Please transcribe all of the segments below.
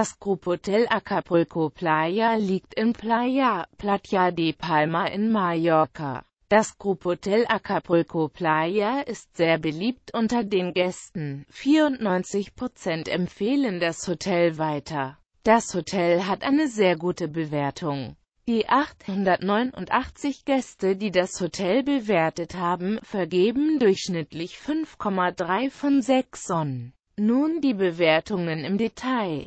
Das Group Hotel Acapulco Playa liegt in Playa, Playa de Palma in Mallorca. Das Group Hotel Acapulco Playa ist sehr beliebt unter den Gästen. 94% empfehlen das Hotel weiter. Das Hotel hat eine sehr gute Bewertung. Die 889 Gäste, die das Hotel bewertet haben, vergeben durchschnittlich 5,3 von 6 Sonnen. Nun die Bewertungen im Detail.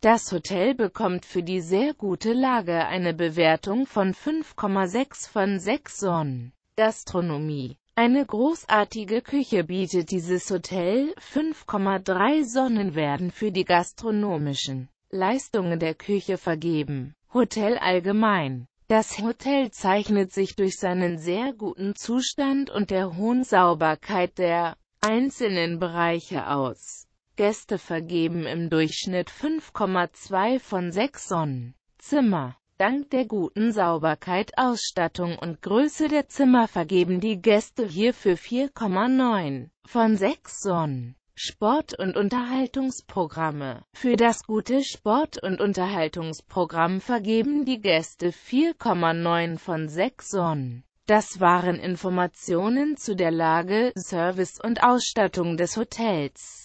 Das Hotel bekommt für die sehr gute Lage eine Bewertung von 5,6 von 6 Sonnen. Gastronomie eine großartige Küche bietet dieses Hotel, 5,3 Sonnen werden für die gastronomischen Leistungen der Küche vergeben. Hotel allgemein Das Hotel zeichnet sich durch seinen sehr guten Zustand und der hohen Sauberkeit der einzelnen Bereiche aus. Gäste vergeben im Durchschnitt 5,2 von 6 Sonnen. Zimmer Dank der guten Sauberkeit, Ausstattung und Größe der Zimmer vergeben die Gäste hierfür 4,9 von 6 Sonnen. Sport- und Unterhaltungsprogramme Für das gute Sport- und Unterhaltungsprogramm vergeben die Gäste 4,9 von 6 Sonnen. Das waren Informationen zu der Lage, Service und Ausstattung des Hotels.